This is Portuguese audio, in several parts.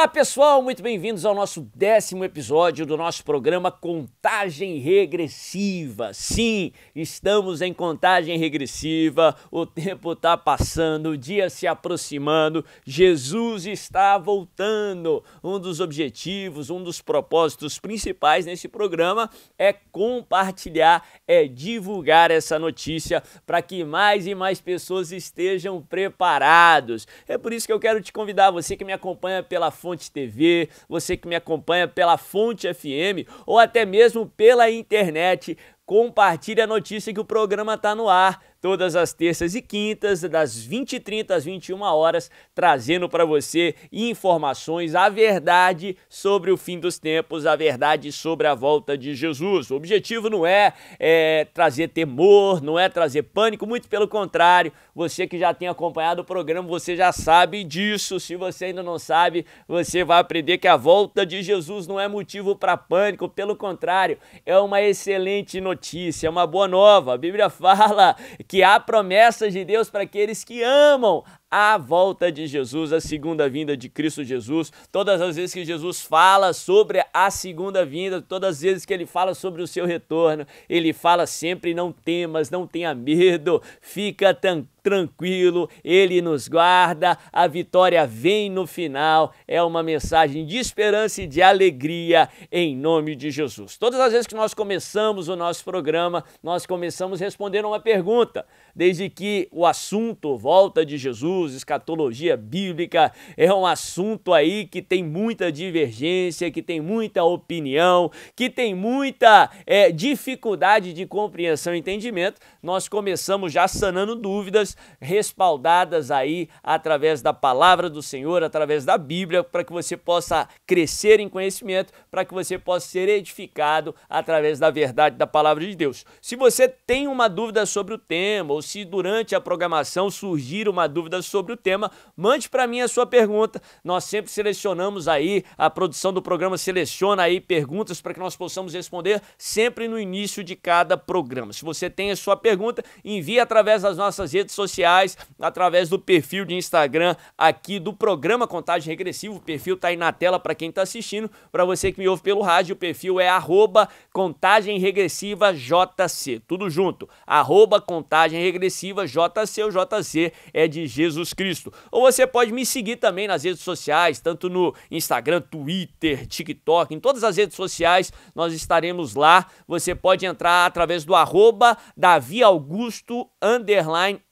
Olá pessoal, muito bem-vindos ao nosso décimo episódio do nosso programa Contagem Regressiva. Sim, estamos em contagem regressiva, o tempo está passando, o dia se aproximando, Jesus está voltando. Um dos objetivos, um dos propósitos principais nesse programa é compartilhar, é divulgar essa notícia para que mais e mais pessoas estejam preparados. É por isso que eu quero te convidar, você que me acompanha pela fonte Fonte TV, você que me acompanha pela Fonte FM ou até mesmo pela internet, compartilhe a notícia que o programa está no ar todas as terças e quintas, das 20h30 às 21 horas, trazendo para você informações, a verdade sobre o fim dos tempos, a verdade sobre a volta de Jesus. O objetivo não é, é trazer temor, não é trazer pânico, muito pelo contrário. Você que já tem acompanhado o programa, você já sabe disso. Se você ainda não sabe, você vai aprender que a volta de Jesus não é motivo para pânico, pelo contrário, é uma excelente notícia, é uma boa nova. A Bíblia fala que há promessas de Deus para aqueles que amam, a volta de Jesus, a segunda vinda de Cristo Jesus. Todas as vezes que Jesus fala sobre a segunda vinda, todas as vezes que ele fala sobre o seu retorno, ele fala sempre: não temas, não tenha medo, fica tranquilo, ele nos guarda, a vitória vem no final. É uma mensagem de esperança e de alegria em nome de Jesus. Todas as vezes que nós começamos o nosso programa, nós começamos respondendo uma pergunta, desde que o assunto volta de Jesus Jesus, escatologia bíblica, é um assunto aí que tem muita divergência, que tem muita opinião, que tem muita é, dificuldade de compreensão e entendimento. Nós começamos já sanando dúvidas, respaldadas aí através da palavra do Senhor, através da Bíblia, para que você possa crescer em conhecimento, para que você possa ser edificado através da verdade da palavra de Deus. Se você tem uma dúvida sobre o tema, ou se durante a programação surgir uma dúvida sobre o tema, mande para mim a sua pergunta. Nós sempre selecionamos aí, a produção do programa seleciona aí perguntas para que nós possamos responder sempre no início de cada programa. Se você tem a sua pergunta, envie através das nossas redes sociais, através do perfil de Instagram aqui do programa Contagem Regressiva. O perfil tá aí na tela para quem está assistindo. Para você que me ouve pelo rádio, o perfil é arroba contagem regressiva JC. Tudo junto. Arroba contagem regressiva JC. O JC é de Jesus Jesus Cristo. Ou você pode me seguir também nas redes sociais, tanto no Instagram, Twitter, TikTok, em todas as redes sociais nós estaremos lá. Você pode entrar através do arroba Davi Augusto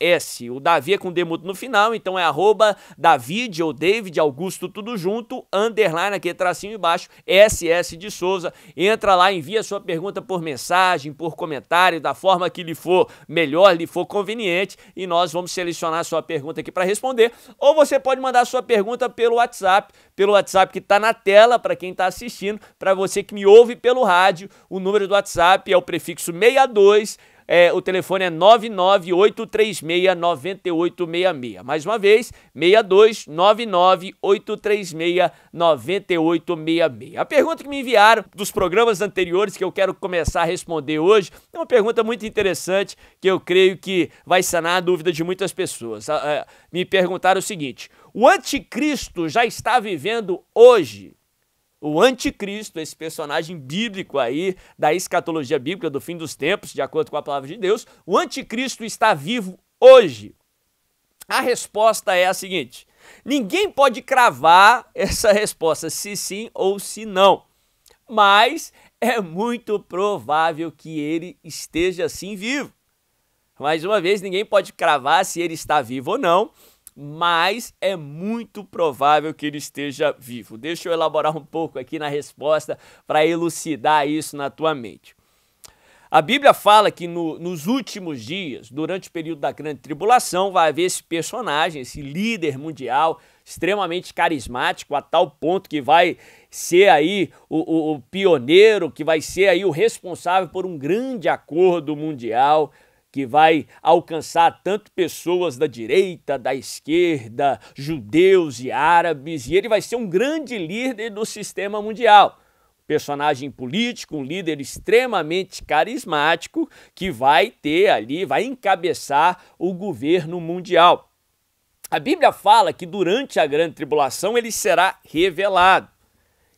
S. O Davi é com demuto no final, então é arroba David ou David Augusto tudo junto, underline aqui tracinho embaixo, SS de Souza. Entra lá, envia sua pergunta por mensagem, por comentário, da forma que lhe for melhor, lhe for conveniente e nós vamos selecionar a sua pergunta aqui para responder, ou você pode mandar sua pergunta pelo WhatsApp, pelo WhatsApp que está na tela para quem está assistindo, para você que me ouve pelo rádio, o número do WhatsApp é o prefixo 62 é, o telefone é 998369866. Mais uma vez, 62998369866. A pergunta que me enviaram dos programas anteriores que eu quero começar a responder hoje é uma pergunta muito interessante que eu creio que vai sanar a dúvida de muitas pessoas. Ah, ah, me perguntaram o seguinte: o anticristo já está vivendo hoje? o anticristo, esse personagem bíblico aí da escatologia bíblica do fim dos tempos, de acordo com a palavra de Deus, o anticristo está vivo hoje. A resposta é a seguinte: ninguém pode cravar essa resposta se sim ou se não. Mas é muito provável que ele esteja sim vivo. Mais uma vez, ninguém pode cravar se ele está vivo ou não, mas é muito provável que ele esteja vivo. Deixa eu elaborar um pouco aqui na resposta para elucidar isso na tua mente. A Bíblia fala que no, nos últimos dias, durante o período da Grande Tribulação, vai haver esse personagem, esse líder mundial, extremamente carismático, a tal ponto que vai ser aí o, o, o pioneiro, que vai ser aí o responsável por um grande acordo mundial que vai alcançar tanto pessoas da direita, da esquerda, judeus e árabes, e ele vai ser um grande líder do sistema mundial. Personagem político, um líder extremamente carismático que vai ter ali, vai encabeçar o governo mundial. A Bíblia fala que durante a grande tribulação ele será revelado.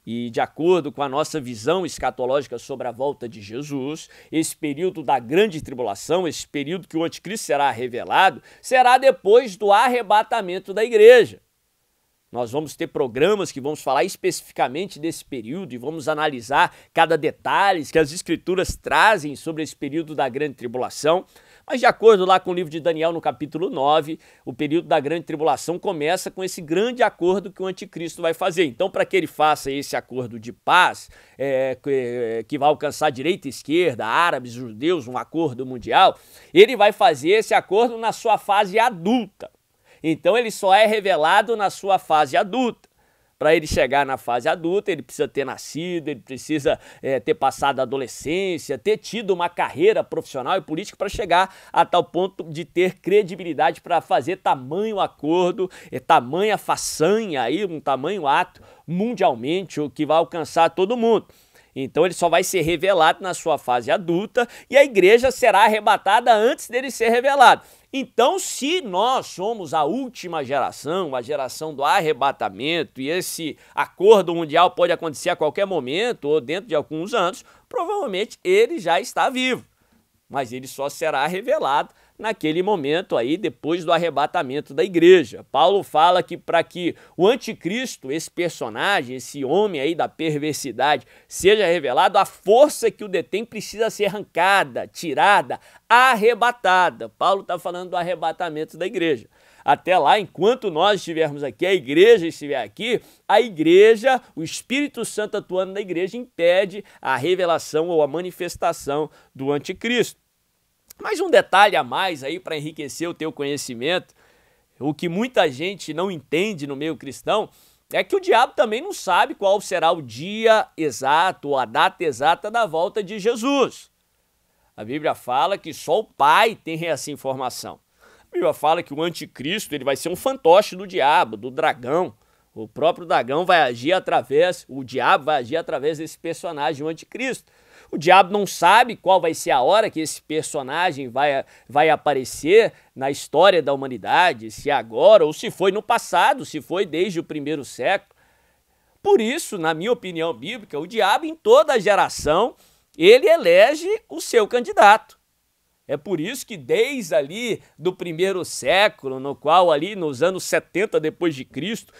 E de acordo com a nossa visão escatológica sobre a volta de Jesus, esse período da grande tribulação, esse período que o anticristo será revelado, será depois do arrebatamento da igreja. Nós vamos ter programas que vamos falar especificamente desse período e vamos analisar cada detalhe que as escrituras trazem sobre esse período da grande tribulação. Mas de acordo lá com o livro de Daniel, no capítulo 9, o período da grande tribulação começa com esse grande acordo que o anticristo vai fazer. Então, para que ele faça esse acordo de paz, é, que, é, que vai alcançar direita e esquerda, árabes, judeus, um acordo mundial, ele vai fazer esse acordo na sua fase adulta. Então, ele só é revelado na sua fase adulta. Para ele chegar na fase adulta, ele precisa ter nascido, ele precisa é, ter passado a adolescência, ter tido uma carreira profissional e política para chegar a tal ponto de ter credibilidade para fazer tamanho acordo, é, tamanha façanha aí, um tamanho ato mundialmente, o que vai alcançar todo mundo. Então ele só vai ser revelado na sua fase adulta e a igreja será arrebatada antes dele ser revelado. Então, se nós somos a última geração, a geração do arrebatamento, e esse acordo mundial pode acontecer a qualquer momento ou dentro de alguns anos, provavelmente ele já está vivo, mas ele só será revelado naquele momento aí, depois do arrebatamento da igreja. Paulo fala que para que o anticristo, esse personagem, esse homem aí da perversidade, seja revelado, a força que o detém precisa ser arrancada, tirada, arrebatada. Paulo está falando do arrebatamento da igreja. Até lá, enquanto nós estivermos aqui, a igreja estiver aqui, a igreja, o Espírito Santo atuando na igreja, impede a revelação ou a manifestação do anticristo. Mas um detalhe a mais aí para enriquecer o teu conhecimento, o que muita gente não entende no meio cristão, é que o diabo também não sabe qual será o dia exato, a data exata da volta de Jesus. A Bíblia fala que só o Pai tem essa informação. A Bíblia fala que o anticristo ele vai ser um fantoche do diabo, do dragão. O próprio dragão vai agir através, o diabo vai agir através desse personagem, o anticristo. O diabo não sabe qual vai ser a hora que esse personagem vai, vai aparecer na história da humanidade, se é agora ou se foi no passado, se foi desde o primeiro século. Por isso, na minha opinião bíblica, o diabo em toda geração, ele elege o seu candidato. É por isso que desde ali do primeiro século, no qual ali nos anos 70 depois de Cristo,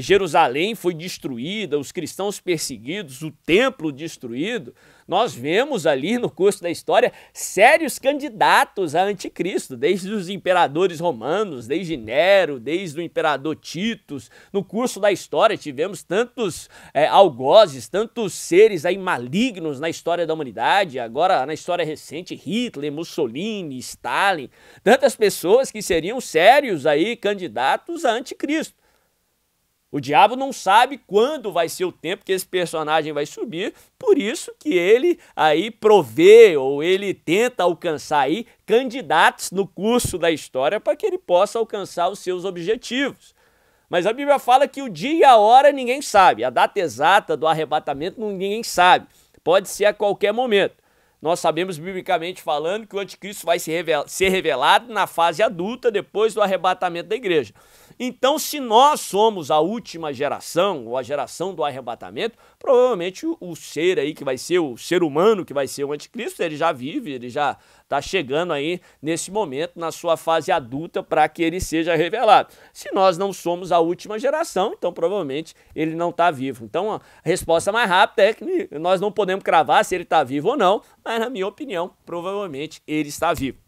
Jerusalém foi destruída, os cristãos perseguidos, o templo destruído, nós vemos ali no curso da história sérios candidatos a anticristo, desde os imperadores romanos, desde Nero, desde o imperador Tito. No curso da história tivemos tantos é, algozes, tantos seres aí malignos na história da humanidade, agora na história recente, Hitler, Mussolini, Stalin, tantas pessoas que seriam sérios aí candidatos a anticristo. O diabo não sabe quando vai ser o tempo que esse personagem vai subir, por isso que ele aí provê ou ele tenta alcançar aí candidatos no curso da história para que ele possa alcançar os seus objetivos. Mas a Bíblia fala que o dia e a hora ninguém sabe, a data exata do arrebatamento ninguém sabe. Pode ser a qualquer momento. Nós sabemos, biblicamente falando, que o anticristo vai ser revelado na fase adulta, depois do arrebatamento da igreja. Então, se nós somos a última geração, ou a geração do arrebatamento, provavelmente o, ser aí que vai ser o ser humano que vai ser o anticristo, ele já vive, ele já está chegando aí nesse momento, na sua fase adulta, para que ele seja revelado. Se nós não somos a última geração, então provavelmente ele não está vivo. Então, a resposta mais rápida é que nós não podemos cravar se ele está vivo ou não, mas, na minha opinião, provavelmente ele está vivo.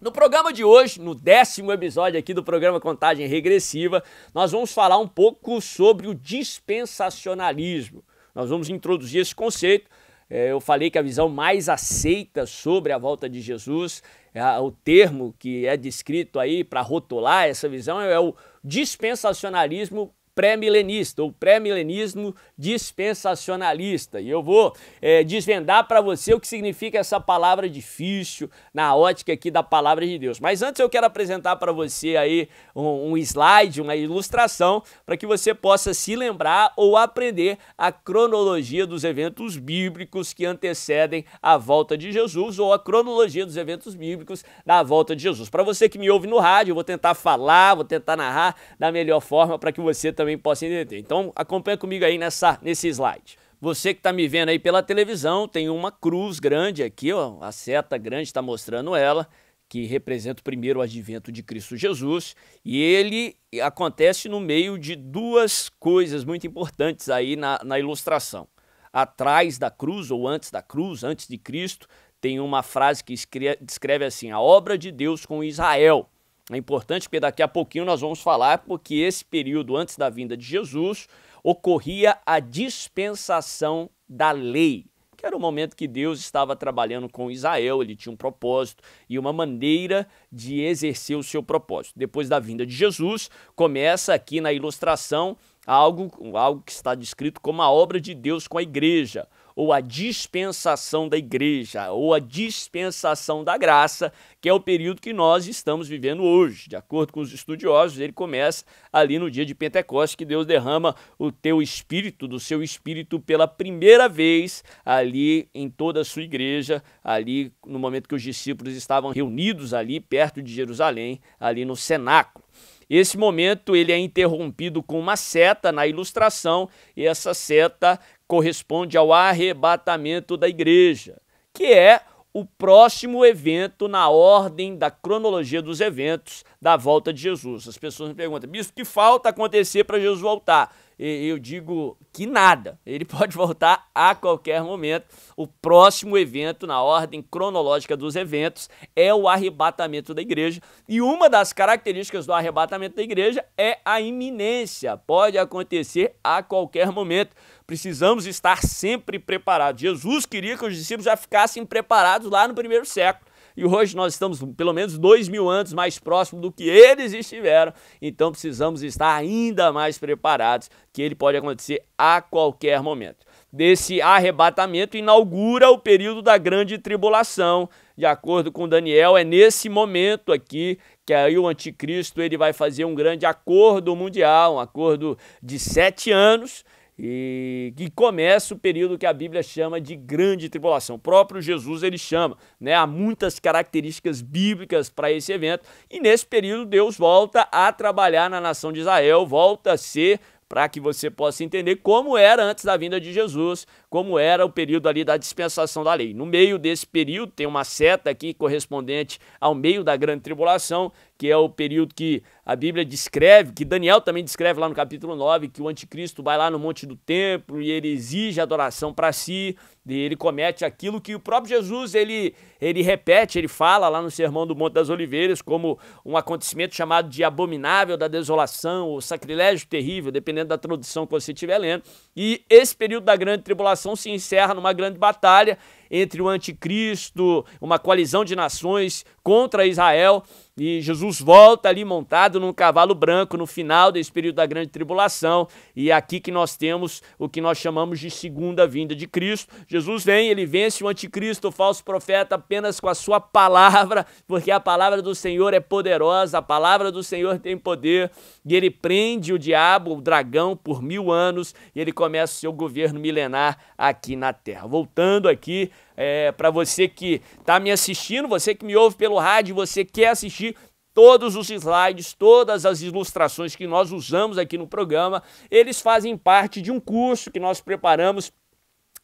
No programa de hoje, no décimo episódio aqui do programa Contagem Regressiva, nós vamos falar um pouco sobre o dispensacionalismo. Nós vamos introduzir esse conceito. É, eu falei que a visão mais aceita sobre a volta de Jesus, é, o termo que é descrito aí para rotular essa visão, é o dispensacionalismo pré-milenista ou pré-milenismo dispensacionalista. E eu vou é, desvendar para você o que significa essa palavra difícil na ótica aqui da palavra de Deus. Mas antes eu quero apresentar para você aí um, um slide, uma ilustração, para que você possa se lembrar ou aprender a cronologia dos eventos bíblicos que antecedem a volta de Jesus ou a cronologia dos eventos bíblicos da volta de Jesus. Para você que me ouve no rádio, eu vou tentar falar, vou tentar narrar da melhor forma para que você também possa entender. Então acompanha comigo aí nessa, nesse slide. Você que está me vendo aí pela televisão, tem uma cruz grande aqui, ó, a seta grande está mostrando ela, que representa o primeiro advento de Cristo Jesus, e ele acontece no meio de duas coisas muito importantes aí na, na ilustração. Atrás da cruz, ou antes da cruz, antes de Cristo, tem uma frase que descreve assim: a obra de Deus com Israel. É importante porque daqui a pouquinho nós vamos falar porque esse período antes da vinda de Jesus ocorria a dispensação da lei, que era o momento que Deus estava trabalhando com Israel, ele tinha um propósito e uma maneira de exercer o seu propósito. Depois da vinda de Jesus, começa aqui na ilustração algo, algo que está descrito como a obra de Deus com a igreja ou a dispensação da igreja, ou a dispensação da graça, que é o período que nós estamos vivendo hoje. De acordo com os estudiosos, ele começa ali no dia de Pentecostes, que Deus derrama o teu espírito, do seu espírito, pela primeira vez ali em toda a sua igreja, ali no momento que os discípulos estavam reunidos ali perto de Jerusalém, ali no cenáculo. Esse momento ele é interrompido com uma seta na ilustração, e essa seta corresponde ao arrebatamento da igreja, que é o próximo evento na ordem da cronologia dos eventos da volta de Jesus. As pessoas me perguntam, bispo, que falta acontecer para Jesus voltar? eu digo que nada. Ele pode voltar a qualquer momento. O próximo evento, na ordem cronológica dos eventos, é o arrebatamento da igreja. E uma das características do arrebatamento da igreja é a iminência. Pode acontecer a qualquer momento. Precisamos estar sempre preparados. Jesus queria que os discípulos já ficassem preparados lá no primeiro século e hoje nós estamos pelo menos dois mil anos mais próximos do que eles estiveram, então precisamos estar ainda mais preparados, que ele pode acontecer a qualquer momento. Desse arrebatamento inaugura o período da grande tribulação, de acordo com Daniel, é nesse momento aqui que aí o anticristo ele vai fazer um grande acordo mundial, um acordo de sete anos, e que começa o período que a Bíblia chama de grande tribulação. O próprio Jesus ele chama, né? Há muitas características bíblicas para esse evento e nesse período Deus volta a trabalhar na nação de Israel, volta a ser para que você possa entender como era antes da vinda de Jesus, como era o período ali da dispensação da lei. No meio desse período tem uma seta aqui correspondente ao meio da grande tribulação que é o período que a Bíblia descreve, que Daniel também descreve lá no capítulo 9, que o anticristo vai lá no monte do templo e ele exige adoração para si, e ele comete aquilo que o próprio Jesus ele, ele repete, ele fala lá no Sermão do Monte das Oliveiras, como um acontecimento chamado de abominável da desolação, ou sacrilégio terrível, dependendo da tradução que você estiver lendo. E esse período da grande tribulação se encerra numa grande batalha entre o anticristo, uma coalizão de nações contra Israel, e Jesus volta ali montado num cavalo branco no final desse período da grande tribulação. E é aqui que nós temos o que nós chamamos de segunda vinda de Cristo. Jesus vem, ele vence o anticristo, o falso profeta, apenas com a sua palavra, porque a palavra do Senhor é poderosa, a palavra do Senhor tem poder. E ele prende o diabo, o dragão, por mil anos e ele começa o seu governo milenar aqui na terra. Voltando aqui é, para você que está me assistindo, você que me ouve pelo rádio, você quer assistir todos os slides, todas as ilustrações que nós usamos aqui no programa, eles fazem parte de um curso que nós preparamos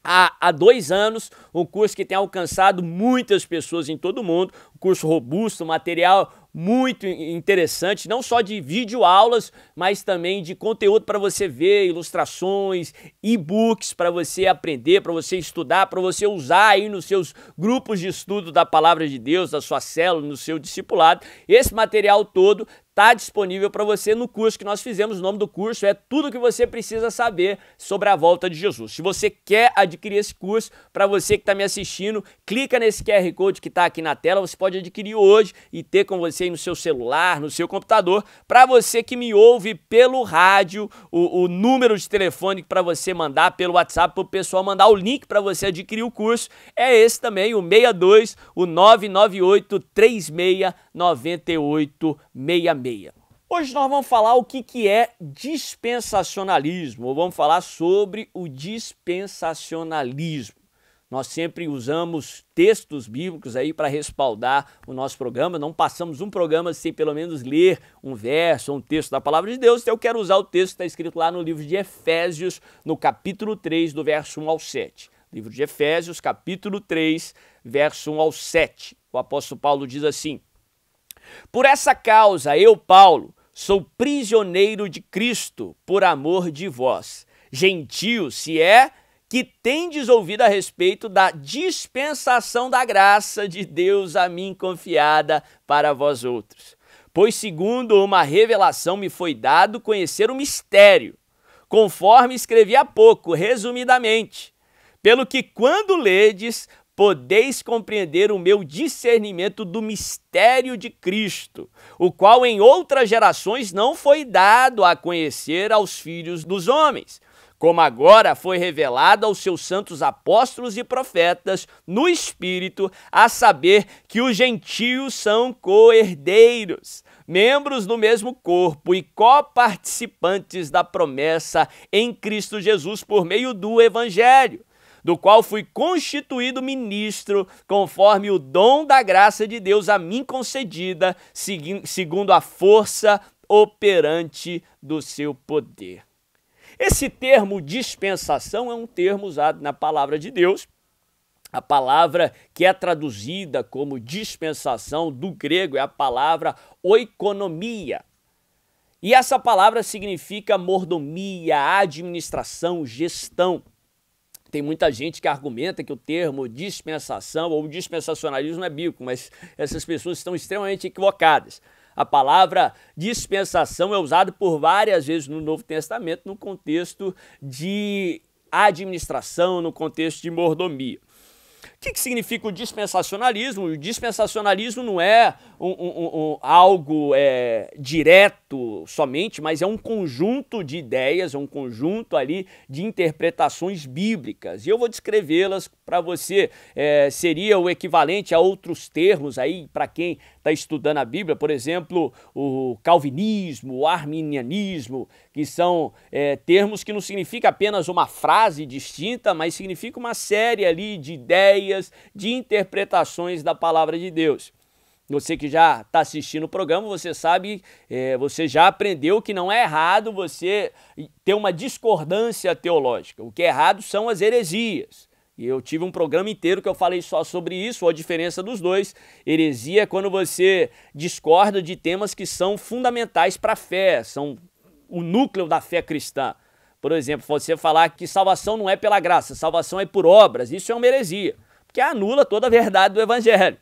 há, há dois anos, um curso que tem alcançado muitas pessoas em todo o mundo, um curso robusto, material muito interessante, não só de vídeo aulas, mas também de conteúdo para você ver, ilustrações, e-books para você aprender, para você estudar, para você usar aí nos seus grupos de estudo da palavra de Deus, da sua célula, no seu discipulado. Esse material todo está disponível para você no curso que nós fizemos. O nome do curso é Tudo o que você precisa saber sobre a volta de Jesus. Se você quer adquirir esse curso, para você que está me assistindo, clica nesse QR Code que está aqui na tela. Você pode adquirir hoje e ter com você aí no seu celular, no seu computador. Para você que me ouve pelo rádio, o, o número de telefone para você mandar pelo WhatsApp, para o pessoal mandar o link para você adquirir o curso, é esse também, o 62, o 998 36 98 66 meia. Hoje nós vamos falar o que, que é dispensacionalismo, ou vamos falar sobre o dispensacionalismo. Nós sempre usamos textos bíblicos aí para respaldar o nosso programa. Não passamos um programa sem pelo menos ler um verso, um texto da palavra de Deus. Então eu quero usar o texto que está escrito lá no livro de Efésios, no capítulo 3, do verso 1 ao 7. Livro de Efésios, capítulo 3, verso 1 ao 7. O apóstolo Paulo diz assim: por essa causa, eu, Paulo, sou prisioneiro de Cristo por amor de vós. Gentil se é que tendes ouvido a respeito da dispensação da graça de Deus a mim confiada para vós outros. Pois, segundo uma revelação, me foi dado conhecer o mistério, conforme escrevi há pouco, resumidamente. Pelo que, quando ledes, podeis compreender o meu discernimento do mistério de Cristo, o qual em outras gerações não foi dado a conhecer aos filhos dos homens, como agora foi revelado aos seus santos apóstolos e profetas no Espírito, a saber que os gentios são coerdeiros membros do mesmo corpo e coparticipantes da promessa em Cristo Jesus por meio do Evangelho, do qual fui constituído ministro, conforme o dom da graça de Deus a mim concedida, segundo a força operante do seu poder. Esse termo dispensação é um termo usado na palavra de Deus. A palavra que é traduzida como dispensação do grego é a palavra oikonomia. E essa palavra significa mordomia, administração, gestão. Tem muita gente que argumenta que o termo dispensação ou dispensacionalismo é bíblico, mas essas pessoas estão extremamente equivocadas. A palavra dispensação é usada por várias vezes no Novo Testamento no contexto de administração, no contexto de mordomia. O que, que significa o dispensacionalismo? O dispensacionalismo não é um, um, um, algo é, direto somente, mas é um conjunto de ideias, é um conjunto ali de interpretações bíblicas. E eu vou descrevê-las para você. É, seria o equivalente a outros termos aí para quem está estudando a Bíblia, por exemplo, o calvinismo, o arminianismo, que são é, termos que não significa apenas uma frase distinta, mas significa uma série ali de ideias, de interpretações da palavra de Deus. Você que já está assistindo o programa, você sabe, é, você já aprendeu que não é errado você ter uma discordância teológica. O que é errado são as heresias. E eu tive um programa inteiro que eu falei só sobre isso, a diferença dos dois. Heresia é quando você discorda de temas que são fundamentais para a fé, são o núcleo da fé cristã. Por exemplo, você falar que salvação não é pela graça, salvação é por obras, isso é uma heresia, porque anula toda a verdade do evangelho.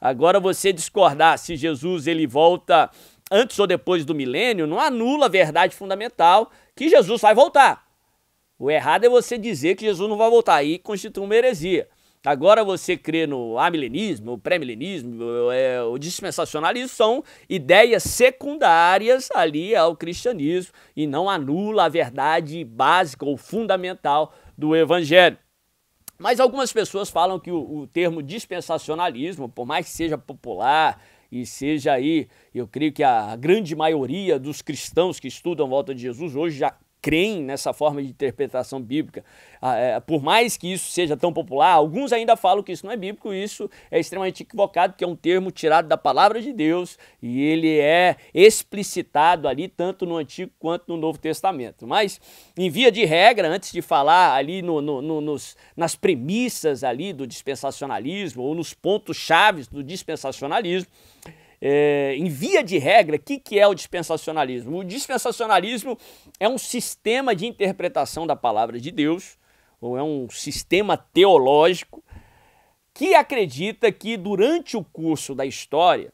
Agora você discordar se Jesus ele volta antes ou depois do milênio não anula a verdade fundamental que Jesus vai voltar. O errado é você dizer que Jesus não vai voltar aí constitui uma heresia. Agora você crê no amilenismo, pré-milenismo, é, o dispensacionalismo são ideias secundárias ali ao cristianismo e não anula a verdade básica ou fundamental do evangelho. Mas algumas pessoas falam que o, o termo dispensacionalismo, por mais que seja popular, e seja aí, eu creio que a grande maioria dos cristãos que estudam a volta de Jesus hoje já creem nessa forma de interpretação bíblica, ah, é, por mais que isso seja tão popular, alguns ainda falam que isso não é bíblico, isso é extremamente equivocado, porque é um termo tirado da palavra de Deus e ele é explicitado ali tanto no Antigo quanto no Novo Testamento. Mas, em via de regra, antes de falar ali no, no, no, nos, nas premissas ali do dispensacionalismo ou nos pontos chaves do dispensacionalismo, é, em via de regra, o que, que é o dispensacionalismo? O dispensacionalismo é um sistema de interpretação da palavra de Deus, ou é um sistema teológico, que acredita que durante o curso da história,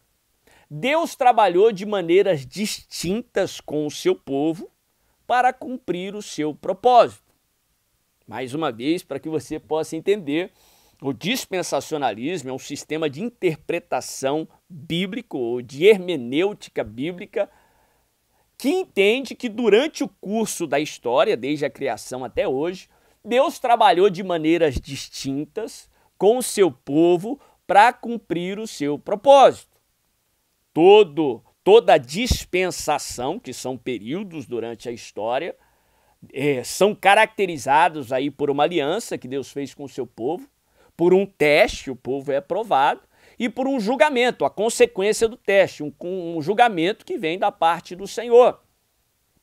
Deus trabalhou de maneiras distintas com o seu povo para cumprir o seu propósito. Mais uma vez, para que você possa entender o dispensacionalismo é um sistema de interpretação bíblico ou de hermenêutica bíblica que entende que durante o curso da história, desde a criação até hoje, Deus trabalhou de maneiras distintas com o seu povo para cumprir o seu propósito. Todo toda dispensação, que são períodos durante a história, é, são caracterizados aí por uma aliança que Deus fez com o seu povo por um teste, o povo é aprovado, e por um julgamento, a consequência do teste, um, um julgamento que vem da parte do Senhor.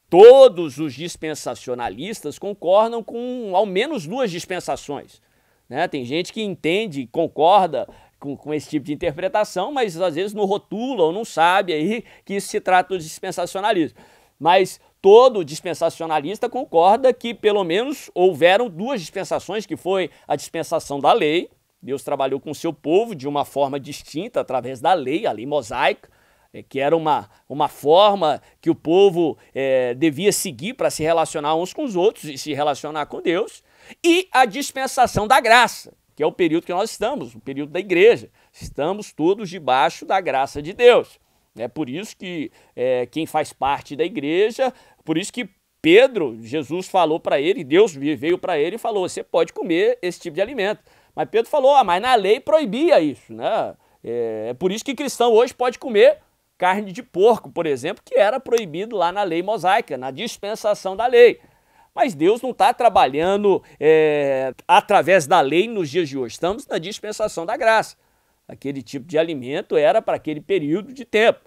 Todos os dispensacionalistas concordam com ao menos duas dispensações. Né? Tem gente que entende, concorda com, com, esse tipo de interpretação, mas às vezes não rotula ou não sabe aí que isso se trata do dispensacionalismo. Mas todo dispensacionalista concorda que pelo menos houveram duas dispensações, que foi a dispensação da lei, Deus trabalhou com o seu povo de uma forma distinta através da lei, a lei mosaica, é, que era uma, uma forma que o povo é, devia seguir para se relacionar uns com os outros e se relacionar com Deus, e a dispensação da graça, que é o período que nós estamos, o período da igreja. Estamos todos debaixo da graça de Deus. É por isso que é, quem faz parte da igreja por isso que Pedro, Jesus falou para ele, Deus veio para ele e falou: você pode comer esse tipo de alimento. Mas Pedro falou: ah, mas na lei proibia isso, né? É, é, por isso que cristão hoje pode comer carne de porco, por exemplo, que era proibido lá na lei mosaica, na dispensação da lei. Mas Deus não está trabalhando é, através da lei nos dias de hoje. Estamos na dispensação da graça. Aquele tipo de alimento era para aquele período de tempo.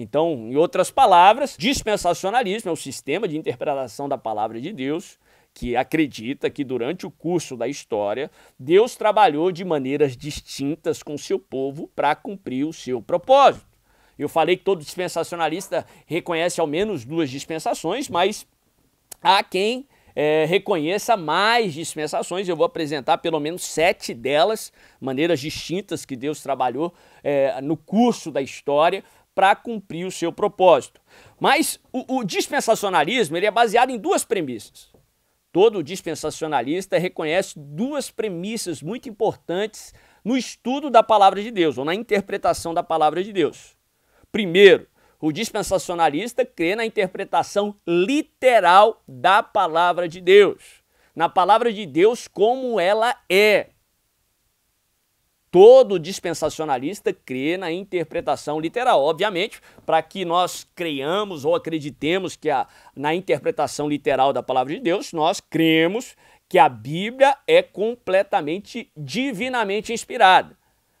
Então, em outras palavras, dispensacionalismo é o sistema de interpretação da palavra de Deus que acredita que durante o curso da história, Deus trabalhou de maneiras distintas com seu povo para cumprir o seu propósito. Eu falei que todo dispensacionalista reconhece ao menos duas dispensações, mas há quem é, reconheça mais dispensações. Eu vou apresentar pelo menos sete delas, maneiras distintas que Deus trabalhou é, no curso da história para cumprir o seu propósito. Mas o, o dispensacionalismo ele é baseado em duas premissas. Todo dispensacionalista reconhece duas premissas muito importantes no estudo da palavra de Deus ou na interpretação da palavra de Deus. Primeiro, o dispensacionalista crê na interpretação literal da palavra de Deus, na palavra de Deus como ela é. Todo dispensacionalista crê na interpretação literal, obviamente, para que nós creiamos ou acreditemos que a, na interpretação literal da palavra de Deus, nós cremos que a Bíblia é completamente divinamente inspirada.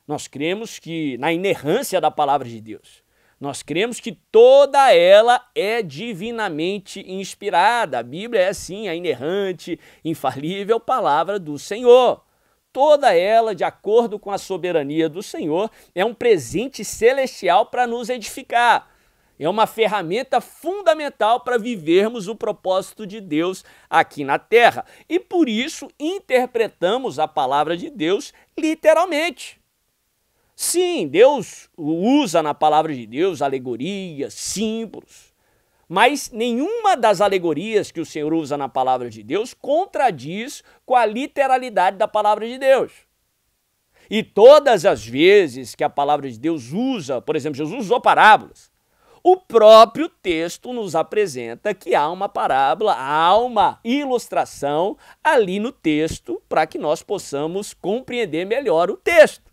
Nós cremos que na inerrância da palavra de Deus. Nós cremos que toda ela é divinamente inspirada. A Bíblia é sim a inerrante, infalível palavra do Senhor toda ela, de acordo com a soberania do Senhor, é um presente celestial para nos edificar. É uma ferramenta fundamental para vivermos o propósito de Deus aqui na terra. E por isso interpretamos a palavra de Deus literalmente. Sim, Deus usa na palavra de Deus alegorias, símbolos, mas nenhuma das alegorias que o Senhor usa na palavra de Deus contradiz com a literalidade da palavra de Deus. E todas as vezes que a palavra de Deus usa, por exemplo, Jesus usou parábolas. O próprio texto nos apresenta que há uma parábola, há uma ilustração ali no texto para que nós possamos compreender melhor o texto.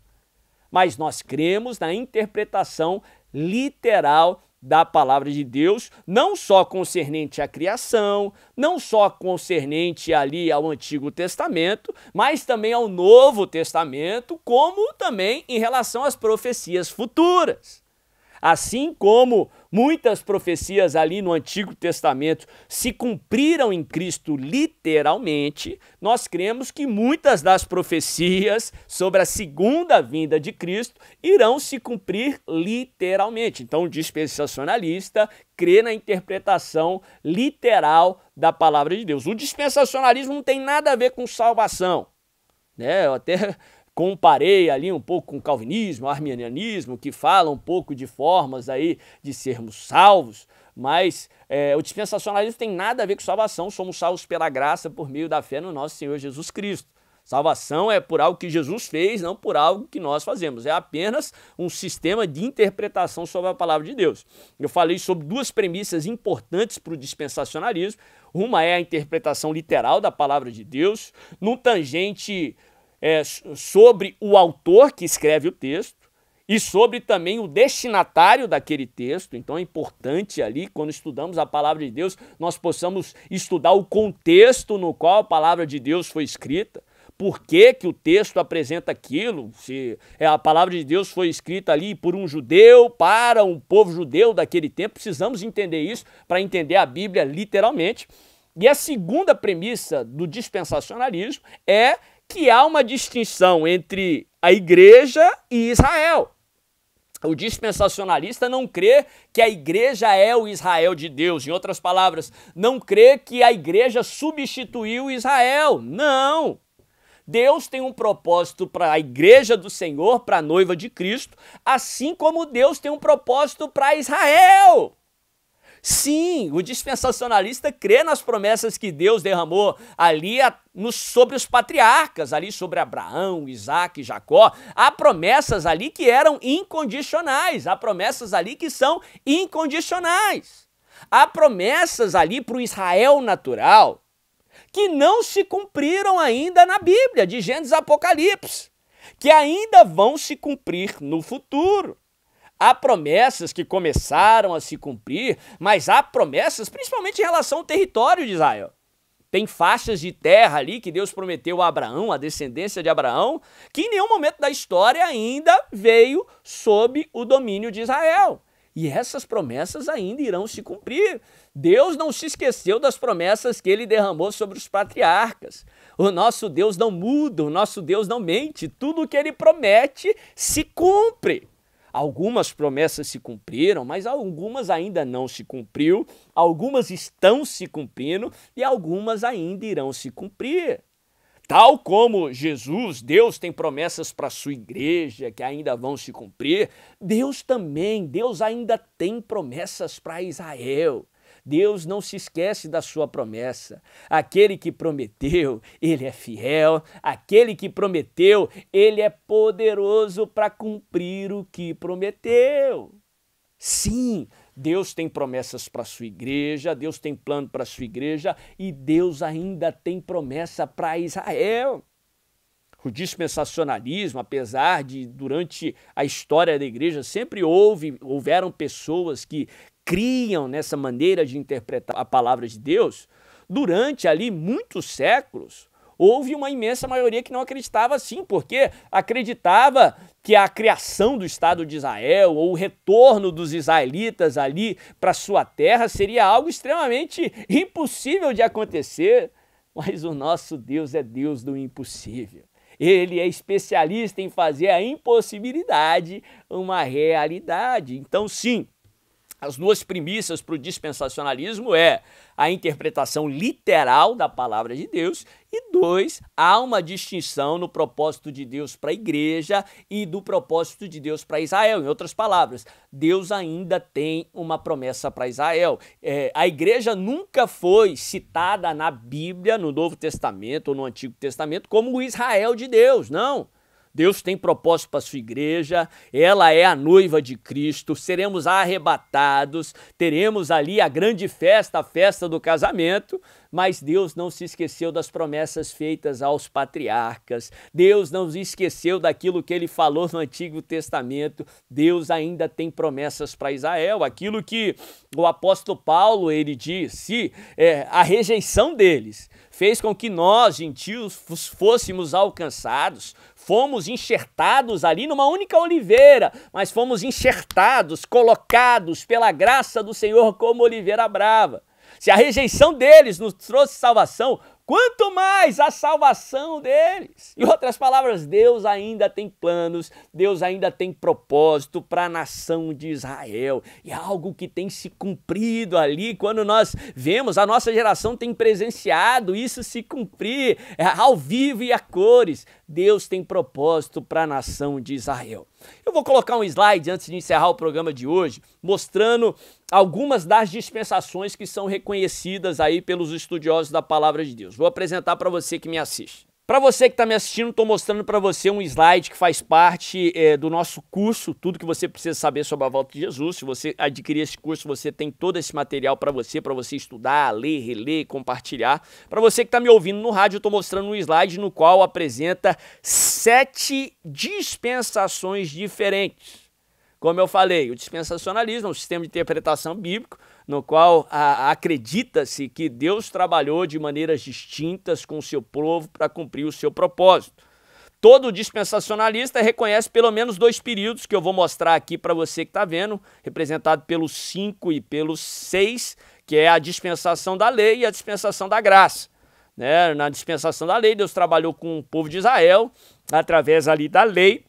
Mas nós cremos na interpretação literal da palavra de Deus, não só concernente à criação, não só concernente ali ao Antigo Testamento, mas também ao Novo Testamento, como também em relação às profecias futuras. Assim como Muitas profecias ali no Antigo Testamento se cumpriram em Cristo literalmente. Nós cremos que muitas das profecias sobre a segunda vinda de Cristo irão se cumprir literalmente. Então, o dispensacionalista crê na interpretação literal da palavra de Deus. O dispensacionalismo não tem nada a ver com salvação. Né? Eu até comparei ali um pouco com o calvinismo, o arminianismo, que fala um pouco de formas aí de sermos salvos, mas é, o dispensacionalismo tem nada a ver com salvação, somos salvos pela graça por meio da fé no nosso Senhor Jesus Cristo. Salvação é por algo que Jesus fez, não por algo que nós fazemos. É apenas um sistema de interpretação sobre a palavra de Deus. Eu falei sobre duas premissas importantes para o dispensacionalismo. Uma é a interpretação literal da palavra de Deus, No tangente é, sobre o autor que escreve o texto e sobre também o destinatário daquele texto. Então é importante ali, quando estudamos a palavra de Deus, nós possamos estudar o contexto no qual a palavra de Deus foi escrita. Por que, que o texto apresenta aquilo? Se é, a palavra de Deus foi escrita ali por um judeu, para um povo judeu daquele tempo, precisamos entender isso para entender a Bíblia literalmente. E a segunda premissa do dispensacionalismo é que há uma distinção entre a igreja e Israel. O dispensacionalista não crê que a igreja é o Israel de Deus. Em outras palavras, não crê que a igreja substituiu Israel. Não! Deus tem um propósito para a igreja do Senhor, para a noiva de Cristo, assim como Deus tem um propósito para Israel. Sim, o dispensacionalista crê nas promessas que Deus derramou ali a, no, sobre os patriarcas, ali sobre Abraão, Isaac, Jacó. Há promessas ali que eram incondicionais, há promessas ali que são incondicionais. Há promessas ali para o Israel natural que não se cumpriram ainda na Bíblia, de Gênesis Apocalipse, que ainda vão se cumprir no futuro. Há promessas que começaram a se cumprir, mas há promessas principalmente em relação ao território de Israel. Tem faixas de terra ali que Deus prometeu a Abraão, a descendência de Abraão, que em nenhum momento da história ainda veio sob o domínio de Israel. E essas promessas ainda irão se cumprir. Deus não se esqueceu das promessas que ele derramou sobre os patriarcas. O nosso Deus não muda, o nosso Deus não mente. Tudo o que ele promete se cumpre. Algumas promessas se cumpriram, mas algumas ainda não se cumpriu, algumas estão se cumprindo e algumas ainda irão se cumprir. Tal como Jesus, Deus tem promessas para a sua igreja que ainda vão se cumprir, Deus também, Deus ainda tem promessas para Israel. Deus não se esquece da sua promessa. Aquele que prometeu, ele é fiel. Aquele que prometeu, ele é poderoso para cumprir o que prometeu. Sim, Deus tem promessas para a sua igreja, Deus tem plano para a sua igreja e Deus ainda tem promessa para Israel. O dispensacionalismo, apesar de durante a história da igreja sempre houve, houveram pessoas que criam nessa maneira de interpretar a palavra de Deus, durante ali muitos séculos, houve uma imensa maioria que não acreditava assim, porque acreditava que a criação do Estado de Israel ou o retorno dos israelitas ali para sua terra seria algo extremamente impossível de acontecer. Mas o nosso Deus é Deus do impossível. Ele é especialista em fazer a impossibilidade uma realidade. Então, sim, as duas premissas para o dispensacionalismo é a interpretação literal da palavra de Deus e dois, há uma distinção no propósito de Deus para a igreja e do propósito de Deus para Israel. Em outras palavras, Deus ainda tem uma promessa para Israel. É, a igreja nunca foi citada na Bíblia, no Novo Testamento ou no Antigo Testamento, como o Israel de Deus, não. Deus tem propósito para a sua igreja, ela é a noiva de Cristo, seremos arrebatados, teremos ali a grande festa, a festa do casamento, mas Deus não se esqueceu das promessas feitas aos patriarcas, Deus não se esqueceu daquilo que ele falou no Antigo Testamento, Deus ainda tem promessas para Israel, aquilo que o apóstolo Paulo ele diz, se é, a rejeição deles fez com que nós, gentios, fôssemos alcançados, fomos enxertados ali numa única oliveira, mas fomos enxertados, colocados pela graça do Senhor como oliveira brava. Se a rejeição deles nos trouxe salvação, quanto mais a salvação deles. Em outras palavras, Deus ainda tem planos, Deus ainda tem propósito para a nação de Israel. E é algo que tem se cumprido ali, quando nós vemos, a nossa geração tem presenciado isso se cumprir é, ao vivo e a cores. Deus tem propósito para a nação de Israel. Eu vou colocar um slide antes de encerrar o programa de hoje, mostrando algumas das dispensações que são reconhecidas aí pelos estudiosos da palavra de Deus. Vou apresentar para você que me assiste. Para você que está me assistindo, estou mostrando para você um slide que faz parte é, do nosso curso, tudo que você precisa saber sobre a volta de Jesus. Se você adquirir esse curso, você tem todo esse material para você, para você estudar, ler, reler, compartilhar. Para você que está me ouvindo no rádio, estou mostrando um slide no qual apresenta sete dispensações diferentes. Como eu falei, o dispensacionalismo é um sistema de interpretação bíblico no qual acredita-se que Deus trabalhou de maneiras distintas com o seu povo para cumprir o seu propósito. Todo dispensacionalista reconhece pelo menos dois períodos que eu vou mostrar aqui para você que está vendo, representado pelos cinco e pelos seis, que é a dispensação da lei e a dispensação da graça. Né? Na dispensação da lei, Deus trabalhou com o povo de Israel através ali da lei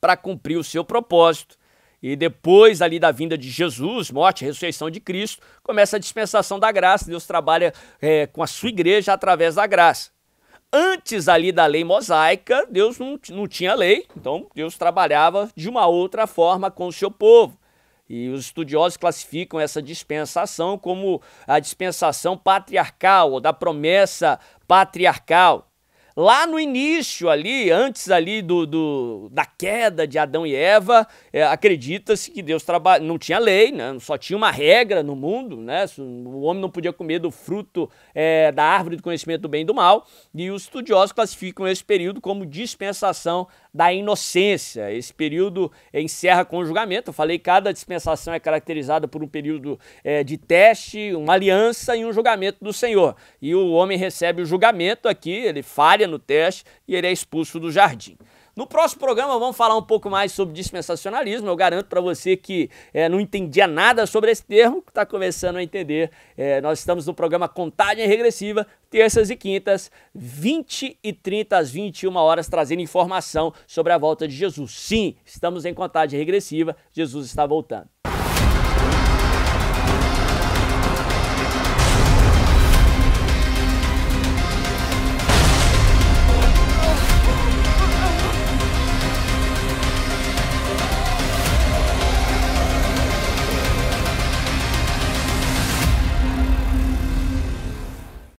para cumprir o seu propósito. E depois ali da vinda de Jesus, morte e ressurreição de Cristo, começa a dispensação da graça. Deus trabalha é, com a sua igreja através da graça. Antes ali da lei mosaica, Deus não, não tinha lei, então Deus trabalhava de uma outra forma com o seu povo. E os estudiosos classificam essa dispensação como a dispensação patriarcal ou da promessa patriarcal. Lá no início ali, antes ali do, do da queda de Adão e Eva, é, acredita-se que Deus trabalha, não tinha lei, né? só tinha uma regra no mundo, né? o homem não podia comer do fruto é, da árvore do conhecimento do bem e do mal, e os estudiosos classificam esse período como dispensação da inocência. Esse período encerra com o julgamento, eu falei cada dispensação é caracterizada por um período é, de teste, uma aliança e um julgamento do Senhor. E o homem recebe o julgamento aqui, ele falha, no teste e ele é expulso do jardim. No próximo programa vamos falar um pouco mais sobre dispensacionalismo. Eu garanto para você que é, não entendia nada sobre esse termo, que está começando a entender. É, nós estamos no programa Contagem Regressiva, terças e quintas, 20 e 30 às 21 horas, trazendo informação sobre a volta de Jesus. Sim, estamos em contagem regressiva, Jesus está voltando.